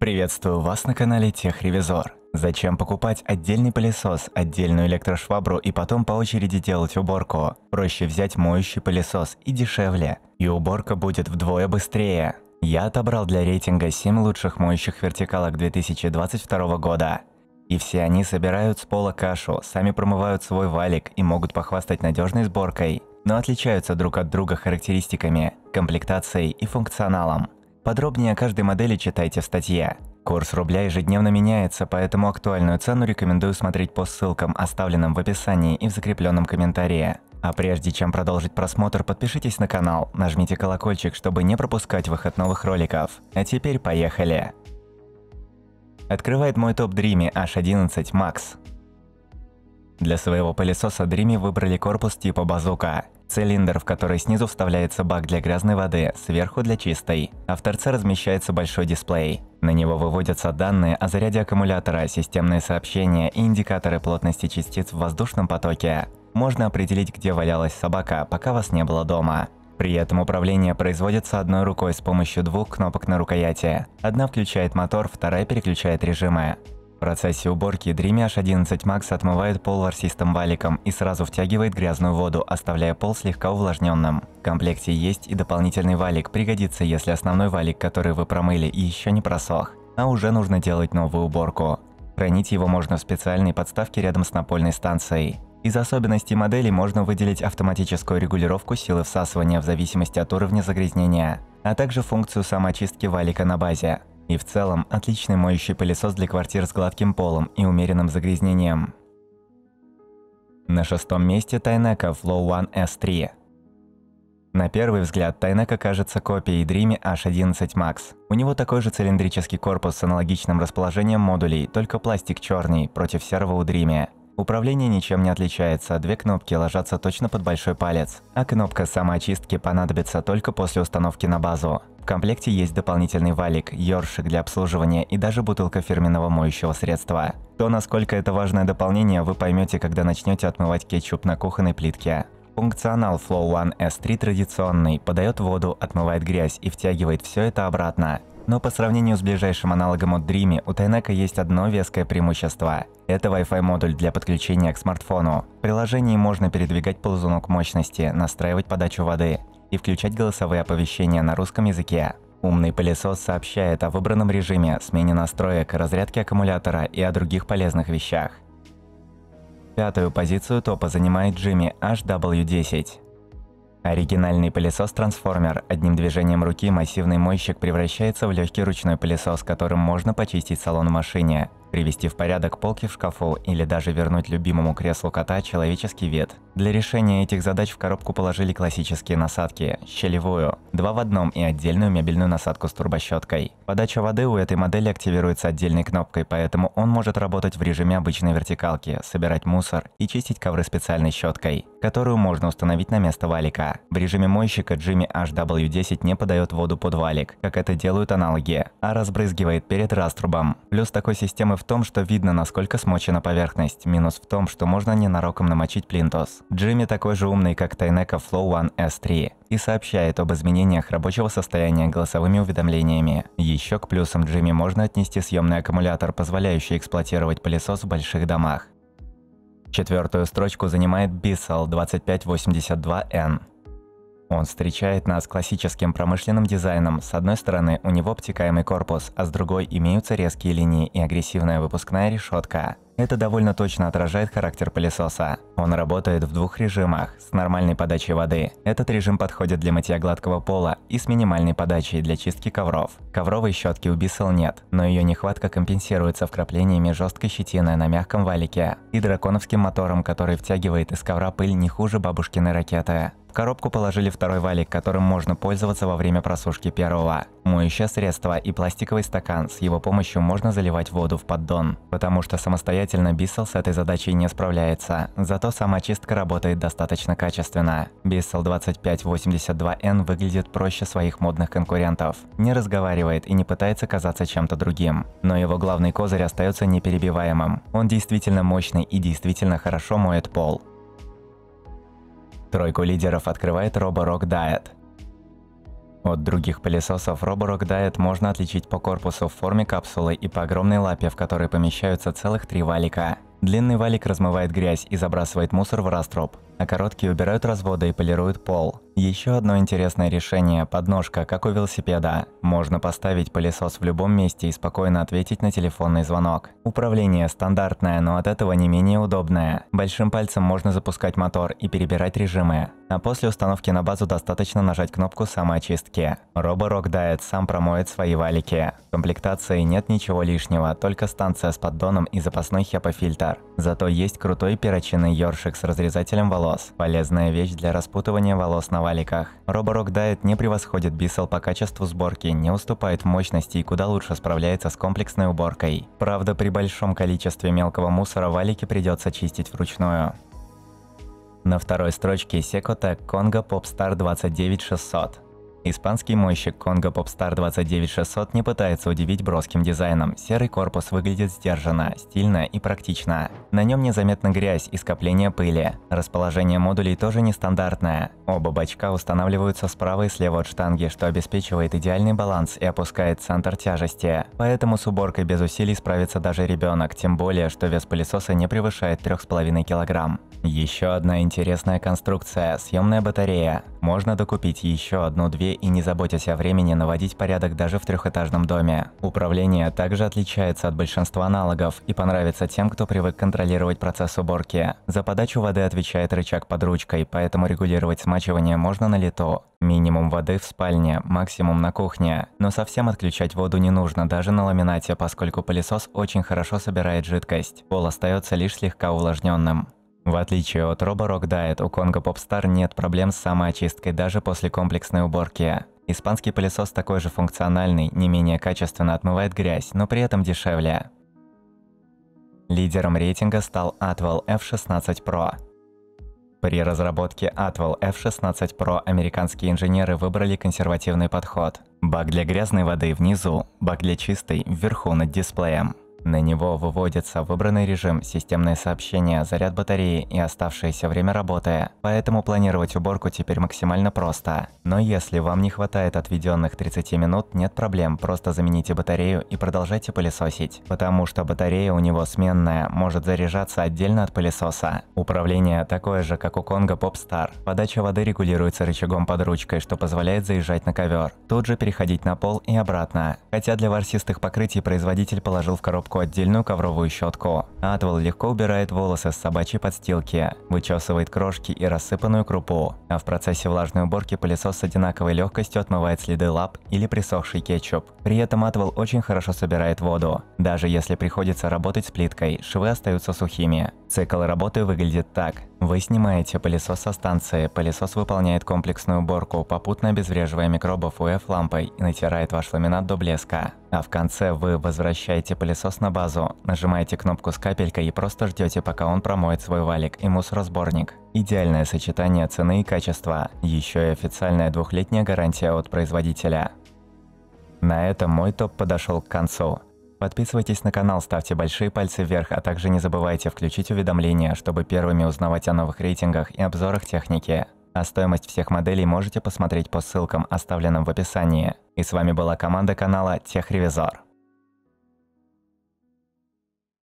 Приветствую вас на канале Техревизор. Зачем покупать отдельный пылесос, отдельную электрошвабру и потом по очереди делать уборку? Проще взять моющий пылесос и дешевле. И уборка будет вдвое быстрее. Я отобрал для рейтинга 7 лучших моющих вертикалок 2022 года. И все они собирают с пола кашу, сами промывают свой валик и могут похвастать надежной сборкой, но отличаются друг от друга характеристиками, комплектацией и функционалом. Подробнее о каждой модели читайте в статье. Курс рубля ежедневно меняется, поэтому актуальную цену рекомендую смотреть по ссылкам, оставленным в описании и в закрепленном комментарии. А прежде чем продолжить просмотр, подпишитесь на канал, нажмите колокольчик, чтобы не пропускать выход новых роликов. А теперь поехали! Открывает мой топ Dreamy H11 Max. Для своего пылесоса Dreamy выбрали корпус типа базука. Цилиндр, в который снизу вставляется бак для грязной воды, сверху для чистой, а в торце размещается большой дисплей. На него выводятся данные о заряде аккумулятора, системные сообщения и индикаторы плотности частиц в воздушном потоке. Можно определить, где валялась собака, пока вас не было дома. При этом управление производится одной рукой с помощью двух кнопок на рукояти. Одна включает мотор, вторая переключает режимы. В процессе уборки Dreamash 11 Max отмывает пол ворсистым валиком и сразу втягивает грязную воду, оставляя пол слегка увлажненным. В комплекте есть и дополнительный валик, пригодится, если основной валик, который вы промыли, еще не просох. А уже нужно делать новую уборку. Хранить его можно в специальной подставке рядом с напольной станцией. Из особенностей модели можно выделить автоматическую регулировку силы всасывания в зависимости от уровня загрязнения, а также функцию самоочистки валика на базе. И в целом, отличный моющий пылесос для квартир с гладким полом и умеренным загрязнением. На шестом месте Тайнека Flow One S3. На первый взгляд Тайнека кажется копией Dreamy H11 Max. У него такой же цилиндрический корпус с аналогичным расположением модулей, только пластик черный против серого у Dreamy. Управление ничем не отличается, две кнопки ложатся точно под большой палец, а кнопка самоочистки понадобится только после установки на базу комплекте есть дополнительный валик, ёршик для обслуживания и даже бутылка фирменного моющего средства. То, насколько это важное дополнение, вы поймете, когда начнете отмывать кетчуп на кухонной плитке. Функционал Flow One S3 традиционный, подает воду, отмывает грязь и втягивает все это обратно. Но по сравнению с ближайшим аналогом от Dreamy, у Тайнека есть одно веское преимущество. Это Wi-Fi модуль для подключения к смартфону. В приложении можно передвигать ползунок мощности, настраивать подачу воды, и включать голосовые оповещения на русском языке. Умный пылесос сообщает о выбранном режиме, смене настроек, разрядке аккумулятора и о других полезных вещах. Пятую позицию топа занимает Jimmy HW10. Оригинальный пылесос-трансформер. Одним движением руки массивный мойщик превращается в легкий ручной пылесос, которым можно почистить салон в машине. Привести в порядок полки в шкафу или даже вернуть любимому креслу кота человеческий вид. Для решения этих задач в коробку положили классические насадки, щелевую, два в одном и отдельную мебельную насадку с турбощеткой. Подача воды у этой модели активируется отдельной кнопкой, поэтому он может работать в режиме обычной вертикалки, собирать мусор и чистить ковры специальной щеткой, которую можно установить на место валика. В режиме мойщика Jimmy HW10 не подает воду под валик, как это делают аналоги, а разбрызгивает перед раструбом. Плюс такой системы в том, что видно, насколько смочена поверхность, минус в том, что можно ненароком намочить плинтус. Джимми такой же умный, как Тайнека Flow One S3 и сообщает об изменениях рабочего состояния голосовыми уведомлениями. Еще к плюсам Джимми можно отнести съемный аккумулятор, позволяющий эксплуатировать пылесос в больших домах. Четвертую строчку занимает Bissell 2582N. Он встречает нас классическим промышленным дизайном. С одной стороны, у него обтекаемый корпус, а с другой имеются резкие линии и агрессивная выпускная решетка. Это довольно точно отражает характер пылесоса. Он работает в двух режимах – с нормальной подачей воды. Этот режим подходит для мытья гладкого пола и с минимальной подачей для чистки ковров. Ковровой щетки у Bissell нет, но ее нехватка компенсируется вкраплениями жесткой щетины на мягком валике и драконовским мотором, который втягивает из ковра пыль не хуже бабушкиной ракеты коробку положили второй валик, которым можно пользоваться во время просушки первого. Моющее средство и пластиковый стакан, с его помощью можно заливать воду в поддон. Потому что самостоятельно Bissell с этой задачей не справляется, зато сама чистка работает достаточно качественно. Bissell 2582N выглядит проще своих модных конкурентов, не разговаривает и не пытается казаться чем-то другим. Но его главный козырь остается неперебиваемым. Он действительно мощный и действительно хорошо моет пол. Тройку лидеров открывает Roborock Diet. От других пылесосов Roborock Diet можно отличить по корпусу в форме капсулы и по огромной лапе, в которой помещаются целых три валика. Длинный валик размывает грязь и забрасывает мусор в раструб а короткие убирают разводы и полируют пол. Еще одно интересное решение – подножка, как у велосипеда. Можно поставить пылесос в любом месте и спокойно ответить на телефонный звонок. Управление стандартное, но от этого не менее удобное. Большим пальцем можно запускать мотор и перебирать режимы. А после установки на базу достаточно нажать кнопку самоочистки. Роборок Diet сам промоет свои валики. В комплектации нет ничего лишнего, только станция с поддоном и запасной хепа Зато есть крутой перочинный ёршик с разрезателем волос волос. Полезная вещь для распутывания волос на валиках. Roborock Diet не превосходит Bissell по качеству сборки, не уступает в мощности и куда лучше справляется с комплексной уборкой. Правда, при большом количестве мелкого мусора валики придется чистить вручную. На второй строчке Секотек Конго Popstar 29600. Испанский мойщик Конго Popstar 29600 не пытается удивить броским дизайном. Серый корпус выглядит сдержанно, стильно и практично. На нем незаметна грязь и скопление пыли. Расположение модулей тоже нестандартное. Оба бачка устанавливаются справа и слева от штанги, что обеспечивает идеальный баланс и опускает центр тяжести. Поэтому с уборкой без усилий справится даже ребенок, тем более, что вес пылесоса не превышает 3,5 кг. Еще одна интересная конструкция – съемная батарея. Можно докупить еще одну-две и не заботясь о времени наводить порядок даже в трехэтажном доме. Управление также отличается от большинства аналогов и понравится тем, кто привык контролировать процесс уборки. За подачу воды отвечает рычаг под ручкой, поэтому регулировать смачивание можно на лету. Минимум воды в спальне, максимум на кухне. Но совсем отключать воду не нужно даже на ламинате, поскольку пылесос очень хорошо собирает жидкость. Пол остается лишь слегка увлажненным. В отличие от Roborock Diet, у Конго Popstar нет проблем с самоочисткой даже после комплексной уборки. Испанский пылесос такой же функциональный, не менее качественно отмывает грязь, но при этом дешевле. Лидером рейтинга стал Atwell F16 Pro. При разработке Atwell F16 Pro американские инженеры выбрали консервативный подход. Бак для грязной воды внизу, бак для чистой вверху над дисплеем. На него выводится выбранный режим, системные сообщения, заряд батареи и оставшееся время работы, поэтому планировать уборку теперь максимально просто. Но если вам не хватает отведенных 30 минут, нет проблем, просто замените батарею и продолжайте пылесосить, потому что батарея у него сменная, может заряжаться отдельно от пылесоса. Управление такое же, как у Конга Popstar. Подача воды регулируется рычагом под ручкой, что позволяет заезжать на ковер, тут же переходить на пол и обратно. Хотя для ворсистых покрытий производитель положил в коробку руку отдельную ковровую щетку. Атвел легко убирает волосы с собачьей подстилки, вычесывает крошки и рассыпанную крупу, а в процессе влажной уборки пылесос с одинаковой легкостью отмывает следы лап или присохший кетчуп. При этом Атвел очень хорошо собирает воду. Даже если приходится работать с плиткой, швы остаются сухими. Цикл работы выглядит так. Вы снимаете пылесос со станции, пылесос выполняет комплексную уборку, попутно обезвреживая микробов УФ-лампой и натирает ваш ламинат до блеска. А в конце вы возвращаете пылесос на базу, нажимаете кнопку с капелькой и просто ждете, пока он промоет свой валик и мусоросборник. Идеальное сочетание цены и качества, еще и официальная двухлетняя гарантия от производителя. На этом мой топ подошел к концу. Подписывайтесь на канал, ставьте большие пальцы вверх, а также не забывайте включить уведомления, чтобы первыми узнавать о новых рейтингах и обзорах техники. А стоимость всех моделей можете посмотреть по ссылкам, оставленным в описании. И с вами была команда канала Техревизор.